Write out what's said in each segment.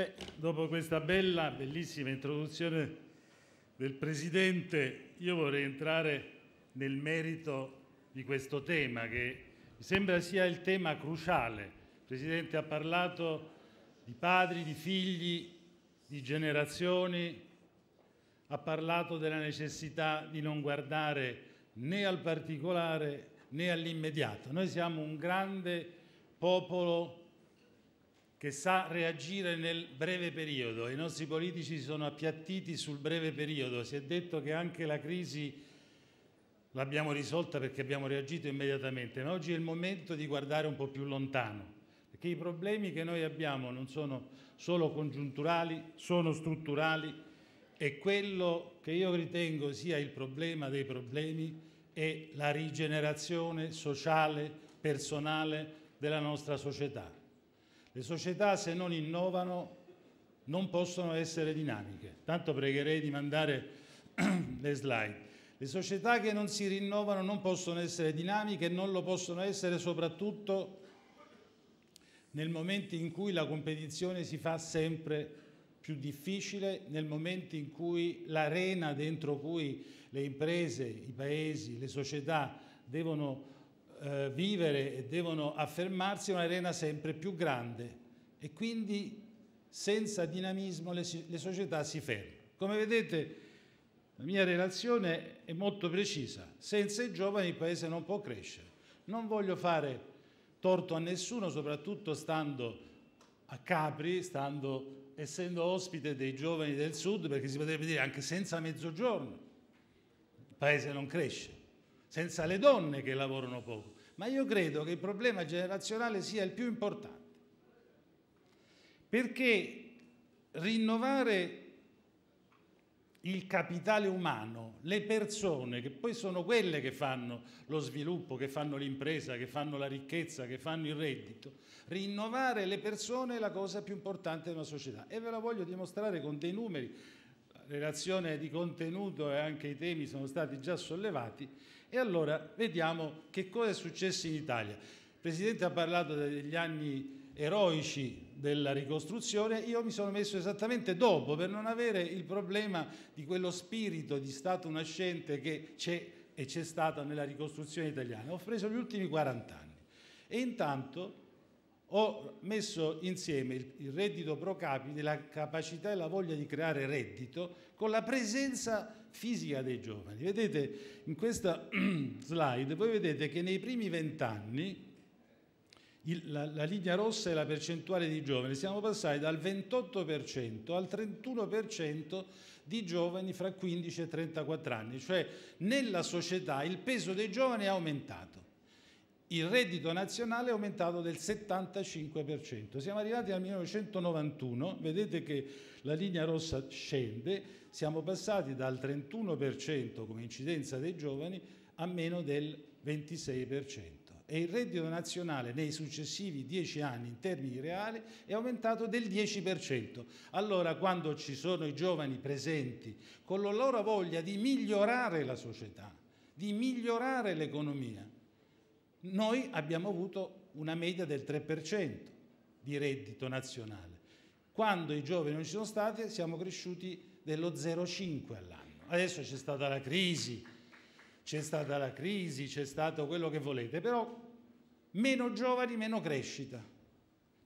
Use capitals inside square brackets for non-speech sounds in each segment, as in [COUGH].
Beh, dopo questa bella, bellissima introduzione del Presidente, io vorrei entrare nel merito di questo tema che mi sembra sia il tema cruciale. Il Presidente ha parlato di padri, di figli, di generazioni, ha parlato della necessità di non guardare né al particolare né all'immediato. Noi siamo un grande popolo che sa reagire nel breve periodo. I nostri politici si sono appiattiti sul breve periodo. Si è detto che anche la crisi l'abbiamo risolta perché abbiamo reagito immediatamente, ma oggi è il momento di guardare un po' più lontano, perché i problemi che noi abbiamo non sono solo congiunturali, sono strutturali e quello che io ritengo sia il problema dei problemi è la rigenerazione sociale, personale della nostra società. Le società se non innovano non possono essere dinamiche. Tanto pregherei di mandare [CLEARS THROAT] le slide. Le società che non si rinnovano non possono essere dinamiche e non lo possono essere soprattutto nel momento in cui la competizione si fa sempre più difficile, nel momento in cui l'arena dentro cui le imprese, i paesi, le società devono eh, vivere e devono affermarsi un'arena sempre più grande e quindi senza dinamismo le, le società si fermano. Come vedete la mia relazione è molto precisa, senza i giovani il Paese non può crescere. Non voglio fare torto a nessuno, soprattutto stando a Capri, stando, essendo ospite dei giovani del sud, perché si potrebbe dire anche senza mezzogiorno, il Paese non cresce senza le donne che lavorano poco, ma io credo che il problema generazionale sia il più importante, perché rinnovare il capitale umano, le persone che poi sono quelle che fanno lo sviluppo, che fanno l'impresa, che fanno la ricchezza, che fanno il reddito, rinnovare le persone è la cosa più importante di una società e ve la voglio dimostrare con dei numeri, la relazione di contenuto e anche i temi sono stati già sollevati, e allora vediamo che cosa è successo in Italia. Il Presidente ha parlato degli anni eroici della ricostruzione, io mi sono messo esattamente dopo per non avere il problema di quello spirito di Stato nascente che c'è e c'è stato nella ricostruzione italiana. Ho preso gli ultimi 40 anni e intanto ho messo insieme il reddito pro capite, la capacità e la voglia di creare reddito con la presenza di fisica dei giovani. Vedete, in questa [CLEARS THROAT] slide voi vedete che nei primi vent'anni la, la, linea rossa è la percentuale di giovani, siamo passati dal 28% al 31% di giovani fra 15 e 34 anni, cioè nella società il peso dei giovani è aumentato il reddito nazionale è aumentato del 75%. Siamo arrivati al 1991, vedete che la linea rossa scende, siamo passati dal 31% come incidenza dei giovani a meno del 26%. E il reddito nazionale nei successivi dieci anni in termini reali è aumentato del 10%. Allora quando ci sono i giovani presenti con la loro voglia di migliorare la società, di migliorare l'economia, noi abbiamo avuto una media del 3% di reddito nazionale. Quando i giovani non ci sono stati siamo cresciuti dello 0,5 all'anno. Adesso c'è stata la crisi, c'è stata la crisi, c'è stato quello che volete, però meno giovani, meno crescita.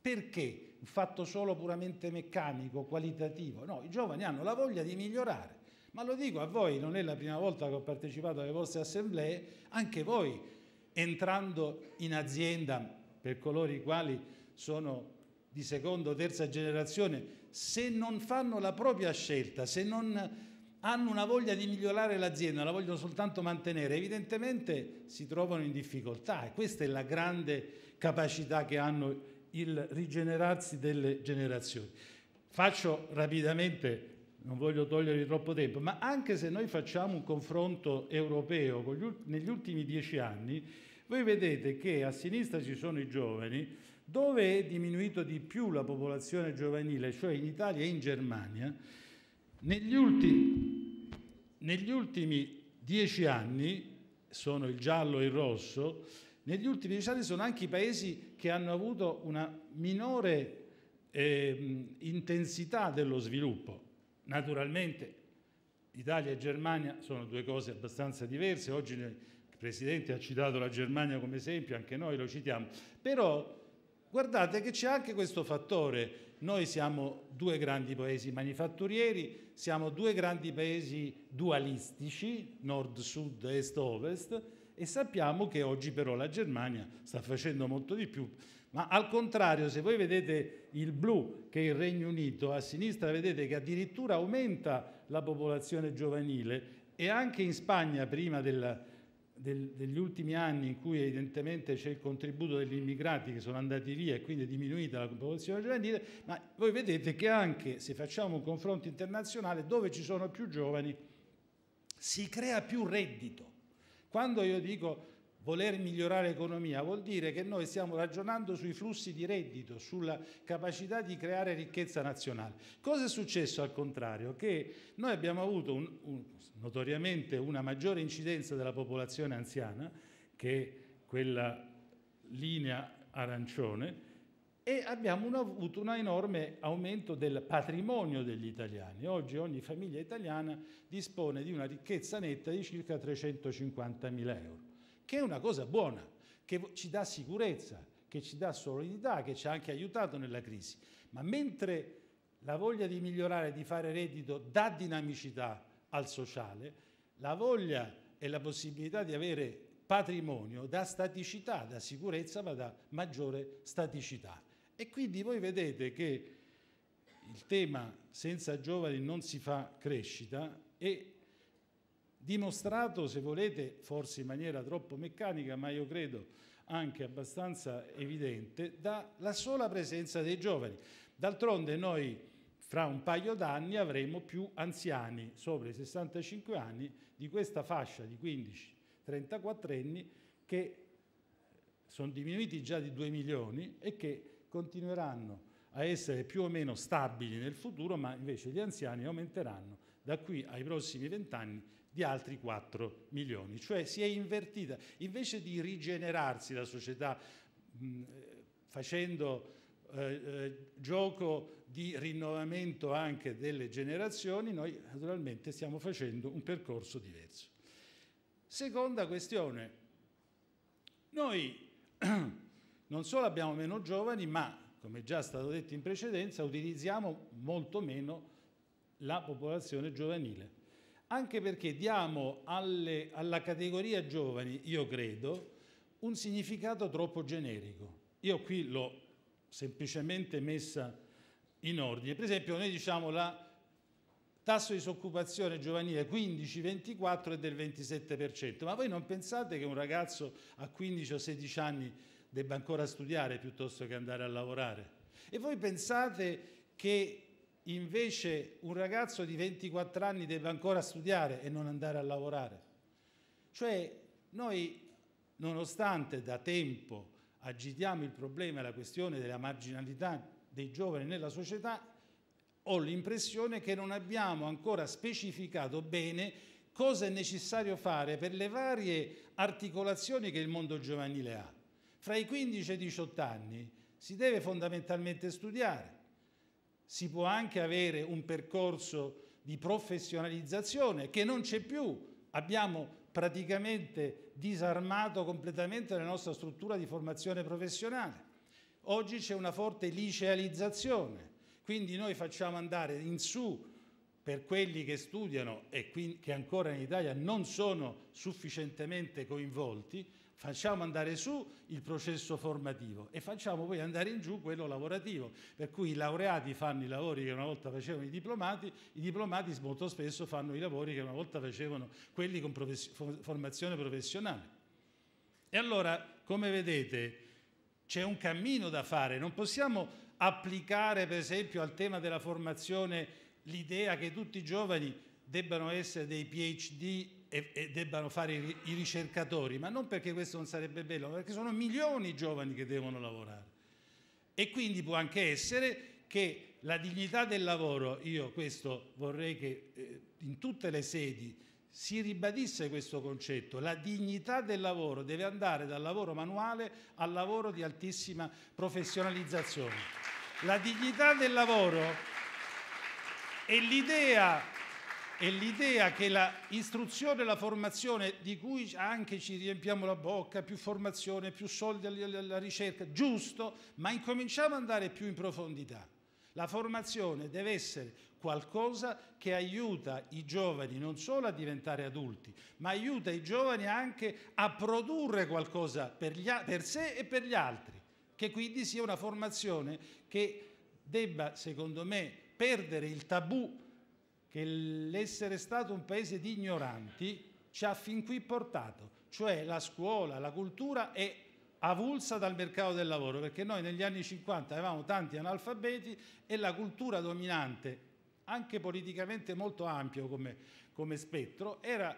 Perché? Un fatto solo puramente meccanico, qualitativo. No, i giovani hanno la voglia di migliorare. Ma lo dico a voi, non è la prima volta che ho partecipato alle vostre assemblee, anche voi entrando in azienda per coloro i quali sono di seconda o terza generazione, se non fanno la propria scelta, se non hanno una voglia di migliorare l'azienda, la vogliono soltanto mantenere, evidentemente si trovano in difficoltà e questa è la grande capacità che hanno il rigenerarsi delle generazioni. Faccio rapidamente non voglio togliervi troppo tempo, ma anche se noi facciamo un confronto europeo negli ultimi dieci anni, voi vedete che a sinistra ci sono i giovani, dove è diminuito di più la popolazione giovanile, cioè in Italia e in Germania, negli ultimi, negli ultimi dieci anni, sono il giallo e il rosso, negli ultimi dieci anni sono anche i paesi che hanno avuto una minore eh, intensità dello sviluppo. Naturalmente Italia e Germania sono due cose abbastanza diverse, oggi il Presidente ha citato la Germania come esempio, anche noi lo citiamo, però guardate che c'è anche questo fattore, noi siamo due grandi paesi manifatturieri, siamo due grandi paesi dualistici, nord-sud, est-ovest, e sappiamo che oggi però la Germania sta facendo molto di più ma al contrario, se voi vedete il blu che è il Regno Unito, a sinistra vedete che addirittura aumenta la popolazione giovanile e anche in Spagna prima della, del, degli ultimi anni in cui evidentemente c'è il contributo degli immigrati che sono andati via e quindi è diminuita la popolazione giovanile, ma voi vedete che anche se facciamo un confronto internazionale dove ci sono più giovani si crea più reddito. Quando io dico Voler migliorare l'economia vuol dire che noi stiamo ragionando sui flussi di reddito, sulla capacità di creare ricchezza nazionale. Cosa è successo al contrario? Che noi abbiamo avuto un, un, notoriamente una maggiore incidenza della popolazione anziana, che quella linea arancione, e abbiamo una, avuto un enorme aumento del patrimonio degli italiani. Oggi ogni famiglia italiana dispone di una ricchezza netta di circa 350 mila euro che è una cosa buona, che ci dà sicurezza, che ci dà solidità, che ci ha anche aiutato nella crisi. Ma mentre la voglia di migliorare, di fare reddito dà dinamicità al sociale, la voglia e la possibilità di avere patrimonio dà staticità, da sicurezza, ma da maggiore staticità. E quindi voi vedete che il tema senza giovani non si fa crescita è dimostrato, se volete, forse in maniera troppo meccanica, ma io credo anche abbastanza evidente, dalla sola presenza dei giovani. D'altronde noi fra un paio d'anni avremo più anziani sopra i 65 anni di questa fascia di 15-34 anni che sono diminuiti già di 2 milioni e che continueranno a essere più o meno stabili nel futuro, ma invece gli anziani aumenteranno da qui ai prossimi vent'anni di altri 4 milioni, cioè si è invertita. Invece di rigenerarsi la società mh, facendo eh, eh, gioco di rinnovamento anche delle generazioni, noi naturalmente stiamo facendo un percorso diverso. Seconda questione, noi [CLEARS THROAT] non solo abbiamo meno giovani, ma come già stato detto in precedenza, utilizziamo molto meno la popolazione giovanile anche perché diamo alle, alla categoria giovani, io credo, un significato troppo generico. Io qui l'ho semplicemente messa in ordine. Per esempio noi diciamo la tasso di disoccupazione giovanile 15-24 è del 27%, ma voi non pensate che un ragazzo a 15 o 16 anni debba ancora studiare piuttosto che andare a lavorare? E voi pensate che invece un ragazzo di 24 anni deve ancora studiare e non andare a lavorare. Cioè noi, nonostante da tempo agitiamo il problema e la questione della marginalità dei giovani nella società, ho l'impressione che non abbiamo ancora specificato bene cosa è necessario fare per le varie articolazioni che il mondo giovanile ha. Fra i 15 e i 18 anni si deve fondamentalmente studiare, si può anche avere un percorso di professionalizzazione che non c'è più. Abbiamo praticamente disarmato completamente la nostra struttura di formazione professionale. Oggi c'è una forte licealizzazione, quindi noi facciamo andare in su per quelli che studiano e che ancora in Italia non sono sufficientemente coinvolti, facciamo andare su il processo formativo e facciamo poi andare in giù quello lavorativo, per cui i laureati fanno i lavori che una volta facevano i diplomati, i diplomati molto spesso fanno i lavori che una volta facevano quelli con profes formazione professionale. E allora, come vedete, c'è un cammino da fare, non possiamo applicare per esempio al tema della formazione l'idea che tutti i giovani debbano essere dei PhD e, e debbano fare i, i ricercatori, ma non perché questo non sarebbe bello, ma perché sono milioni i giovani che devono lavorare. E quindi può anche essere che la dignità del lavoro, io questo vorrei che eh, in tutte le sedi si ribadisse questo concetto, la dignità del lavoro deve andare dal lavoro manuale al lavoro di altissima professionalizzazione. La dignità del lavoro è l'idea e l'idea che l'istruzione e la formazione, di cui anche ci riempiamo la bocca, più formazione, più soldi alla ricerca, giusto, ma incominciamo ad andare più in profondità. La formazione deve essere qualcosa che aiuta i giovani non solo a diventare adulti, ma aiuta i giovani anche a produrre qualcosa per, gli, per sé e per gli altri, che quindi sia una formazione che debba, secondo me, perdere il tabù che l'essere stato un paese di ignoranti ci ha fin qui portato, cioè la scuola, la cultura è avulsa dal mercato del lavoro, perché noi negli anni 50 avevamo tanti analfabeti e la cultura dominante, anche politicamente molto ampio come, come spettro, era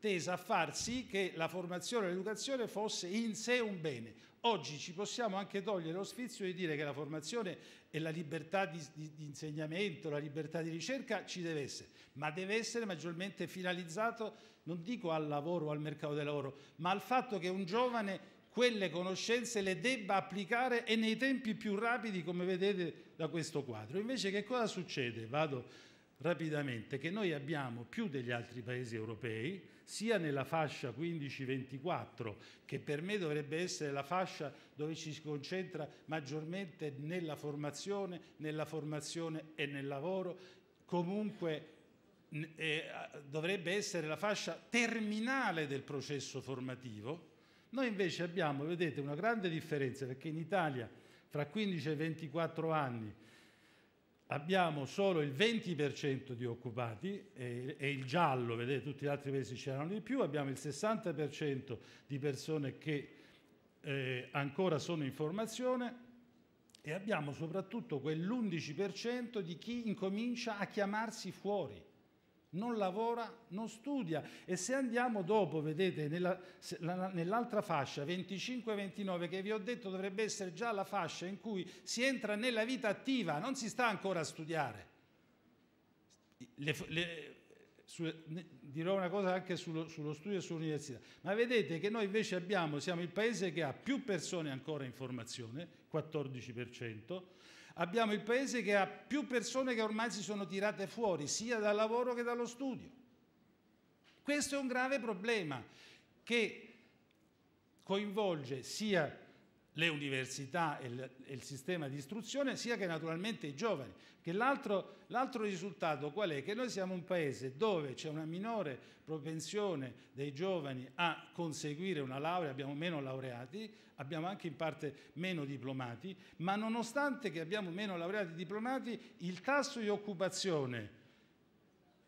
tesa a far sì che la formazione e l'educazione fosse in sé un bene. Oggi ci possiamo anche togliere lo sfizio di dire che la formazione e la libertà di, di, di insegnamento, la libertà di ricerca ci deve essere, ma deve essere maggiormente finalizzato, non dico al lavoro o al mercato del lavoro, ma al fatto che un giovane quelle conoscenze le debba applicare e nei tempi più rapidi, come vedete da questo quadro. Invece che cosa succede? Vado rapidamente, che noi abbiamo più degli altri paesi europei, sia nella fascia 15-24, che per me dovrebbe essere la fascia dove ci si concentra maggiormente nella formazione, nella formazione e nel lavoro, comunque eh, dovrebbe essere la fascia terminale del processo formativo. Noi invece abbiamo, vedete, una grande differenza perché in Italia fra 15 e 24 anni abbiamo solo il 20% di occupati e, e, il giallo, vedete tutti gli altri paesi c'erano di più, abbiamo il 60% di persone che eh, ancora sono in formazione e abbiamo soprattutto quell'11% di chi incomincia a chiamarsi fuori non lavora, non studia. E se andiamo dopo, vedete, nell'altra fascia, 25-29, che vi ho detto dovrebbe essere già la fascia in cui si entra nella vita attiva, non si sta ancora a studiare. Le, le, su, dirò una cosa anche sullo, sullo studio e sull'università, ma vedete che noi invece abbiamo, siamo il paese che ha più persone ancora in formazione, 14%, abbiamo il paese che ha più persone che ormai si sono tirate fuori sia dal lavoro che dallo studio. Questo è un grave problema che coinvolge sia le università e il, e il, sistema di istruzione, sia che naturalmente i giovani. Che l'altro, risultato qual è? Che noi siamo un paese dove c'è una minore propensione dei giovani a conseguire una laurea, abbiamo meno laureati, abbiamo anche in parte meno diplomati, ma nonostante che abbiamo meno laureati e diplomati, il tasso di occupazione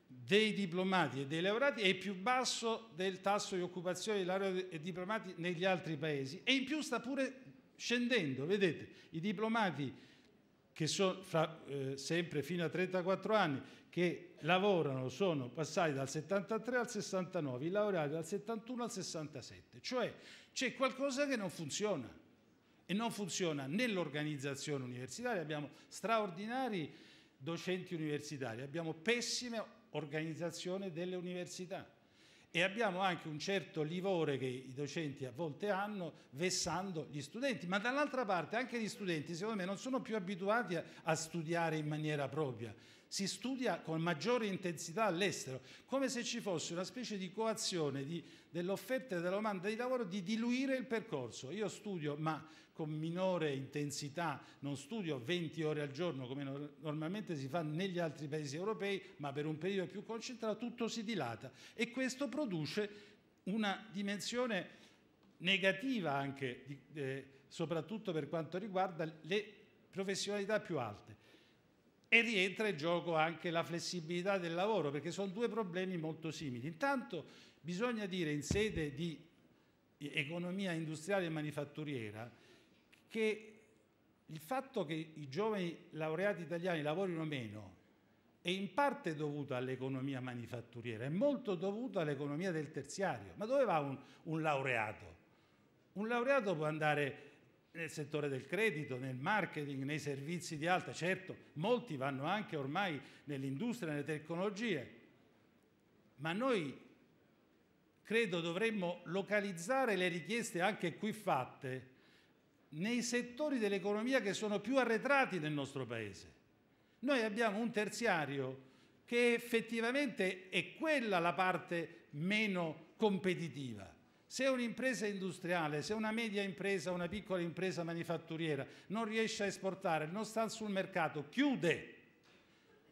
dei diplomati e dei laureati è più basso del tasso di occupazione dei laureati e diplomati negli altri paesi e in più sta pure Scendendo, vedete, i diplomati che sono fra, eh, sempre fino a 34 anni, che lavorano sono passati dal 73 al 69, i laureati dal 71 al 67, cioè c'è qualcosa che non funziona e non funziona nell'organizzazione universitaria, abbiamo straordinari docenti universitari, abbiamo pessima organizzazione delle università e abbiamo anche un certo livore che i docenti a volte hanno vessando gli studenti, ma dall'altra parte anche gli studenti secondo me non sono più abituati a, a studiare in maniera propria, si studia con maggiore intensità all'estero, come se ci fosse una specie di coazione dell'offerta e della domanda di lavoro di diluire il percorso, io studio ma con minore intensità, non studio 20 ore al giorno come no normalmente si fa negli altri paesi europei, ma per un periodo più concentrato tutto si dilata e questo produce una dimensione negativa anche, eh, soprattutto per quanto riguarda le professionalità più alte. E rientra in gioco anche la flessibilità del lavoro, perché sono due problemi molto simili. Intanto bisogna dire in sede di economia industriale e manifatturiera che il fatto che i giovani laureati italiani lavorino meno è in parte dovuto all'economia manifatturiera, è molto dovuto all'economia del terziario. Ma dove va un, un, laureato? Un laureato può andare nel settore del credito, nel marketing, nei servizi di alta, certo, molti vanno anche ormai nell'industria, nelle tecnologie, ma noi credo dovremmo localizzare le richieste anche qui fatte nei settori dell'economia che sono più arretrati nel nostro Paese. Noi abbiamo un terziario che effettivamente è quella la parte meno competitiva. Se un'impresa industriale, se una media impresa, una piccola impresa manifatturiera non riesce a esportare, non sta sul mercato, chiude.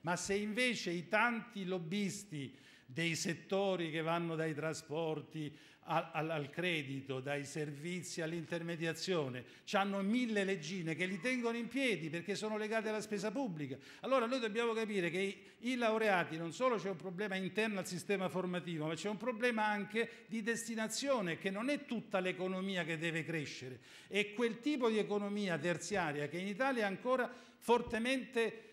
Ma se invece i tanti lobbisti dei settori che vanno dai trasporti al, al, al credito, dai servizi all'intermediazione, C hanno mille leggine che li tengono in piedi perché sono legate alla spesa pubblica. Allora noi dobbiamo capire che i, i laureati non solo c'è un problema interno al sistema formativo, ma c'è un problema anche di destinazione, che non è tutta l'economia che deve crescere, è quel tipo di economia terziaria che in Italia è ancora fortemente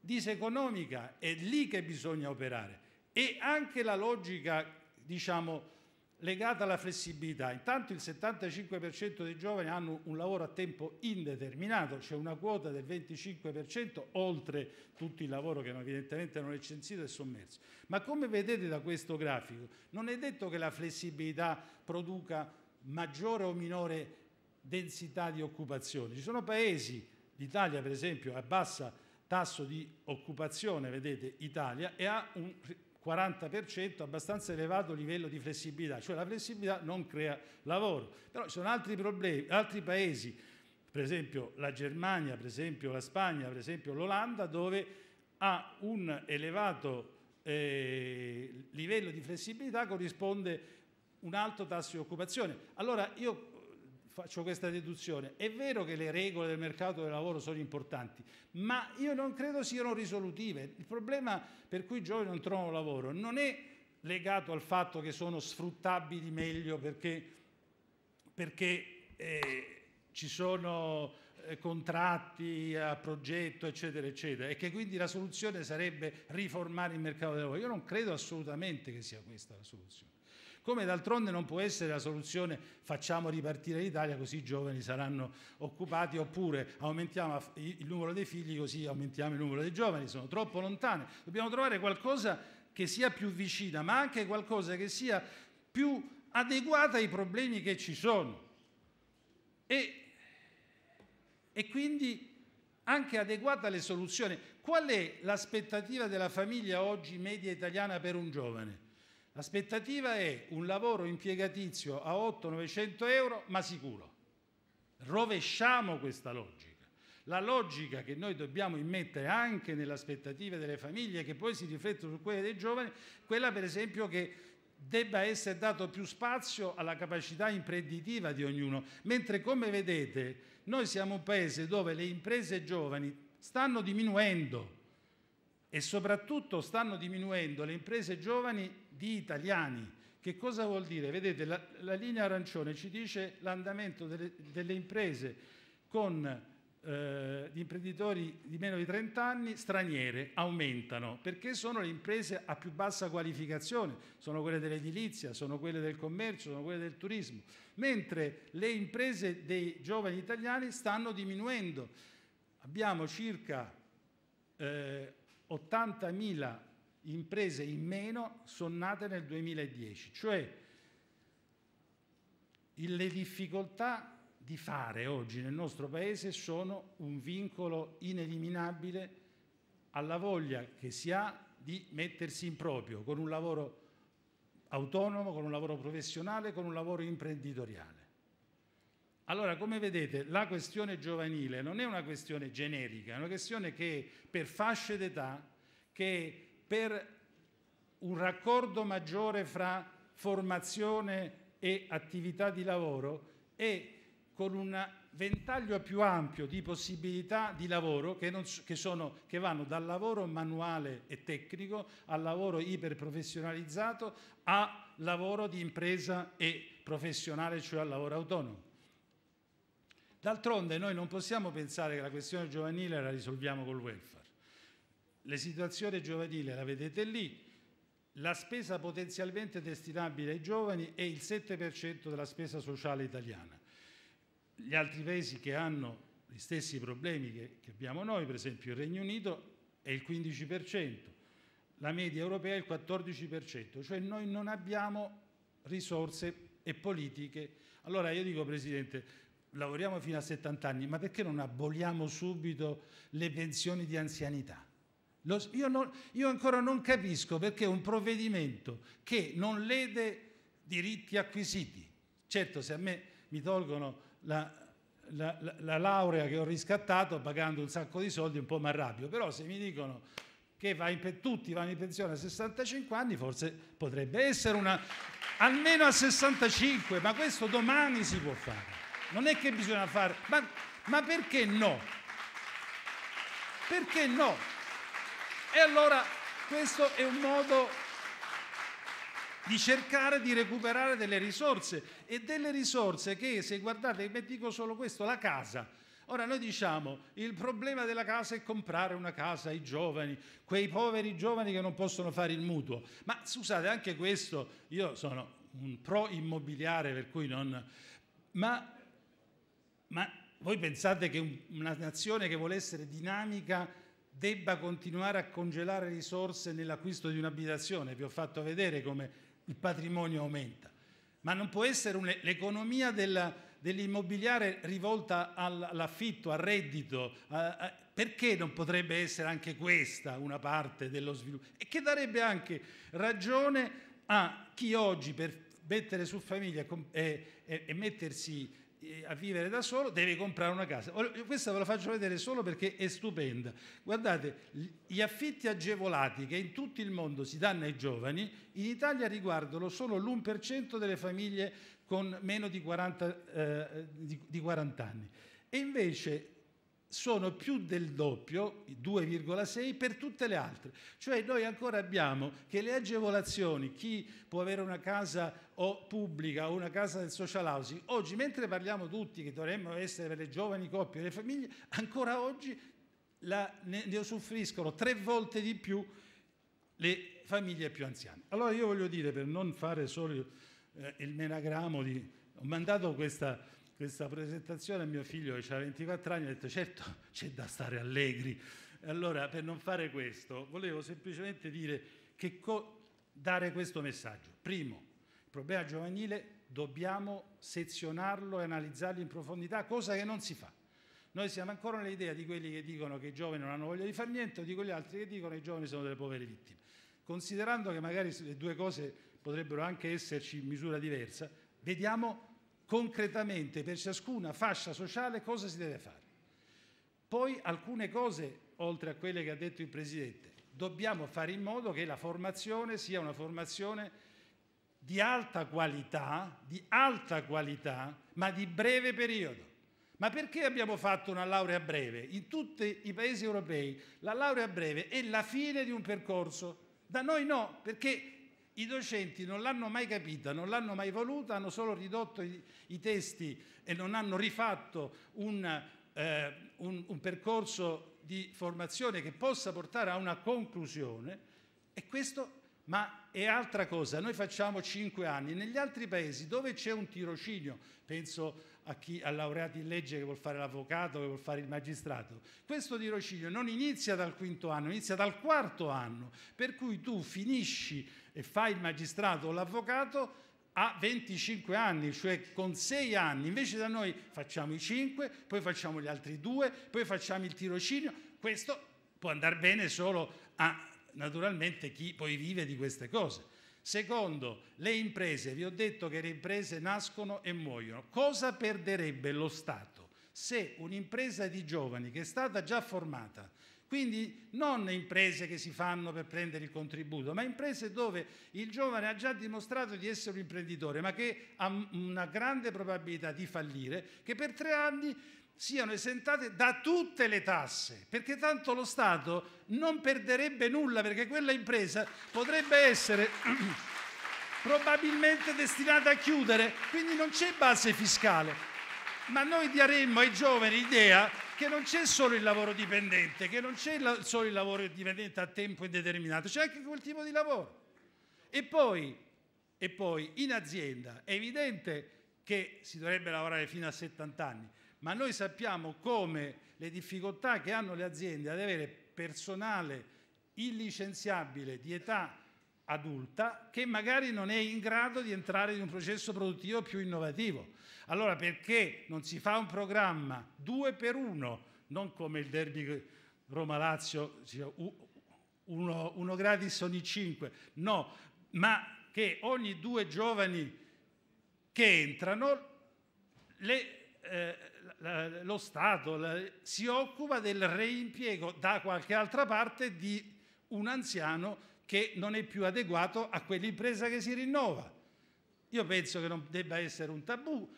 diseconomica, è lì che bisogna operare. E anche la logica, diciamo, legata alla flessibilità. Intanto il 75% dei giovani hanno un lavoro a tempo indeterminato, c'è cioè una quota del 25% oltre tutto il lavoro che evidentemente non è censito e sommerso. Ma come vedete da questo grafico, non è detto che la flessibilità produca maggiore o minore densità di occupazione. Ci sono paesi, l'Italia per esempio, a bassa tasso di occupazione, vedete, Italia, e ha un 40% abbastanza elevato livello di flessibilità, cioè la flessibilità non crea lavoro. Però ci sono altri problemi, altri paesi, per esempio la Germania, per esempio la Spagna, per esempio l'Olanda, dove ha un elevato eh, livello di flessibilità corrisponde un alto tasso di occupazione. Allora io faccio questa deduzione. È vero che le regole del mercato del lavoro sono importanti, ma io non credo siano risolutive. Il problema per cui i giovani non trovano lavoro non è legato al fatto che sono sfruttabili meglio perché, perché eh, ci sono eh, contratti a progetto, eccetera, eccetera, e che quindi la soluzione sarebbe riformare il mercato del lavoro. Io non credo assolutamente che sia questa la soluzione come d'altronde non può essere la soluzione facciamo ripartire l'Italia così i giovani saranno occupati oppure aumentiamo il numero dei figli così aumentiamo il numero dei giovani, sono troppo lontane. Dobbiamo trovare qualcosa che sia più vicina, ma anche qualcosa che sia più adeguata ai problemi che ci sono. E, e quindi anche adeguata alle soluzioni. Qual è l'aspettativa della famiglia oggi media italiana per un giovane? L'aspettativa è un lavoro impiegatizio a 8 900 euro, ma sicuro. Rovesciamo questa logica. La logica che noi dobbiamo immettere anche nelle aspettative delle famiglie, che poi si riflettono su quelle dei giovani, quella per esempio che debba essere dato più spazio alla capacità imprenditiva di ognuno, mentre come vedete noi siamo un paese dove le imprese giovani stanno diminuendo e soprattutto stanno diminuendo le imprese giovani di italiani. Che cosa vuol dire? Vedete, la, la linea arancione ci dice l'andamento delle, delle, imprese con eh, gli imprenditori di meno di 30 anni straniere aumentano perché sono le imprese a più bassa qualificazione, sono quelle dell'edilizia, sono quelle del commercio, sono quelle del turismo, mentre le imprese dei giovani italiani stanno diminuendo. Abbiamo circa eh, 80.000 imprese in meno sono nate nel 2010, cioè le difficoltà di fare oggi nel nostro Paese sono un vincolo ineliminabile alla voglia che si ha di mettersi in proprio con un lavoro autonomo, con un lavoro professionale, con un lavoro imprenditoriale. Allora, come vedete, la questione giovanile non è una questione generica, è una questione che per fasce d'età, che per un raccordo maggiore fra formazione e attività di lavoro e con un ventaglio più ampio di possibilità di lavoro che, non, che, sono, che vanno dal lavoro manuale e tecnico al lavoro iperprofessionalizzato a lavoro di impresa e professionale, cioè al lavoro autonomo. D'altronde noi non possiamo pensare che la questione giovanile la risolviamo col welfare l'esitazione giovanile la vedete lì, la spesa potenzialmente destinabile ai giovani è il 7% della spesa sociale italiana. Gli altri paesi che hanno gli stessi problemi che, che abbiamo noi, per esempio il Regno Unito, è il 15%, la media europea è il 14%, cioè noi non abbiamo risorse e politiche. Allora io dico, Presidente, lavoriamo fino a 70 anni, ma perché non aboliamo subito le pensioni di anzianità? Lo, io, non, io ancora non capisco perché un provvedimento che non lede diritti acquisiti, certo se a me mi tolgono la, la, la, la, laurea che ho riscattato pagando un sacco di soldi un po' mi arrabbio, però se mi dicono che va in, tutti vanno in pensione a 65 anni forse potrebbe essere una almeno a 65, ma questo domani si può fare. Non è che bisogna fare, ma, ma perché no? Perché no? E allora questo è un modo di cercare di recuperare delle risorse e delle risorse che, se guardate, dico solo questo, la casa. Ora noi diciamo il problema della casa è comprare una casa ai giovani, quei poveri giovani che non possono fare il mutuo. Ma scusate, anche questo, io sono un pro immobiliare per cui non... Ma, ma voi pensate che una nazione che vuole essere dinamica debba continuare a congelare risorse nell'acquisto di un'abitazione. Vi ho fatto vedere come il patrimonio aumenta. Ma non può essere l'economia dell'immobiliare dell rivolta all'affitto, al reddito. A, a, perché non potrebbe essere anche questa una parte dello sviluppo? E che darebbe anche ragione a chi oggi per mettere su famiglia e, e, e mettersi eh, a vivere da solo deve comprare una casa. Questa ve la faccio vedere solo perché è stupenda. Guardate, gli affitti agevolati che in tutto il mondo si danno ai giovani, in Italia riguardano solo l'1% delle famiglie con meno di 40, eh, di, di 40 anni. E invece sono più del doppio, 2,6, per tutte le altre. Cioè noi ancora abbiamo che le agevolazioni, chi può avere una casa o pubblica o una casa del social housing, oggi mentre parliamo tutti che dovremmo essere le giovani coppie e le famiglie, ancora oggi la, ne, ne usufruiscono tre volte di più le famiglie più anziane. Allora io voglio dire, per non fare solo eh, il menagramo, di, ho mandato questa questa presentazione a mio figlio che ha 24 anni ha detto certo c'è da stare allegri. Allora per non fare questo volevo semplicemente dire che dare questo messaggio. Primo, il problema giovanile dobbiamo sezionarlo e analizzarlo in profondità, cosa che non si fa. Noi siamo ancora nell'idea di quelli che dicono che i giovani non hanno voglia di fare niente o di quegli altri che dicono che i giovani sono delle povere vittime. Considerando che magari le due cose potrebbero anche esserci in misura diversa, vediamo concretamente per ciascuna fascia sociale cosa si deve fare. Poi alcune cose, oltre a quelle che ha detto il Presidente, dobbiamo fare in modo che la formazione sia una formazione di alta qualità, di alta qualità, ma di breve periodo. Ma perché abbiamo fatto una laurea breve? In tutti i paesi europei la laurea breve è la fine di un percorso. Da noi no, perché i docenti non l'hanno mai capita, non l'hanno mai voluta, hanno solo ridotto i, i testi e non hanno rifatto un, eh, un, un percorso di formazione che possa portare a una conclusione. E questo ma è altra cosa, noi facciamo cinque anni, negli altri paesi dove c'è un tirocinio, penso a chi ha laureato in legge che vuol fare l'avvocato, che vuol fare il magistrato. Questo tirocinio non inizia dal quinto anno, inizia dal quarto anno, per cui tu finisci e fai il magistrato o l'avvocato a 25 anni, cioè con 6 anni, invece da noi facciamo i 5, poi facciamo gli altri 2, poi facciamo il tirocinio, questo può andare bene solo a naturalmente chi poi vive di queste cose. Secondo, le imprese, vi ho detto che le imprese nascono e muoiono. Cosa perderebbe lo Stato se un'impresa di giovani che è stata già formata quindi non imprese che si fanno per prendere il contributo, ma imprese dove il giovane ha già dimostrato di essere un imprenditore, ma che ha una grande probabilità di fallire, che per tre anni siano esentate da tutte le tasse, perché tanto lo Stato non perderebbe nulla, perché quella impresa potrebbe essere [CLEARS THROAT] probabilmente destinata a chiudere, quindi non c'è base fiscale. Ma noi daremmo ai giovani l'idea che non c'è solo il lavoro dipendente, che non c'è solo il lavoro dipendente a tempo indeterminato, c'è anche quel tipo di lavoro. E poi, e poi in azienda è evidente che si dovrebbe lavorare fino a 70 anni, ma noi sappiamo come le difficoltà che hanno le aziende ad avere personale illicenziabile di età adulta che magari non è in grado di entrare in un processo produttivo più innovativo. Allora perché non si fa un programma due per uno, non come il derby Roma-Lazio, uno, uno gratis ogni cinque, no, ma che ogni due giovani che entrano le, eh, lo Stato si occupa del reimpiego da qualche altra parte di un anziano che non è più adeguato a quell'impresa che si rinnova. Io penso che non debba essere un tabù,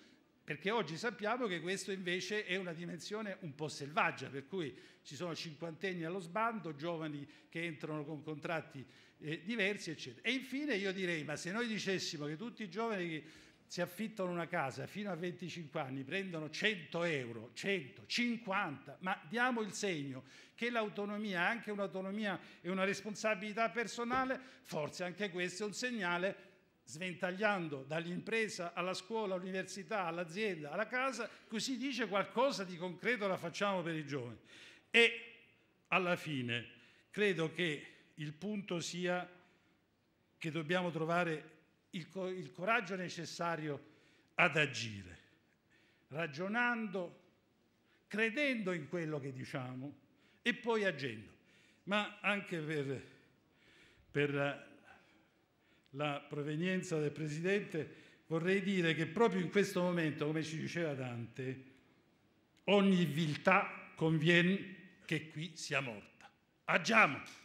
perché oggi sappiamo che questo invece è una dimensione un po' selvaggia, per cui ci sono cinquantenni allo sbando, giovani che entrano con contratti eh, diversi, eccetera. E infine io direi, ma se noi dicessimo che tutti i giovani che si affittano una casa fino a 25 anni, prendono 100 euro, 150, ma diamo il segno che l'autonomia, è anche un'autonomia e una responsabilità personale, forse anche questo è un segnale sventagliando dall'impresa alla scuola, all'università, all'azienda, alla casa, così dice qualcosa di concreto la facciamo per i giovani. E alla fine credo che il punto sia che dobbiamo trovare il, co- il coraggio necessario ad agire, ragionando, credendo in quello che diciamo e poi agendo, ma anche per, per la provenienza del Presidente vorrei dire che proprio in questo momento, come ci diceva Dante, ogni viltà conviene che qui sia morta. Agiamo!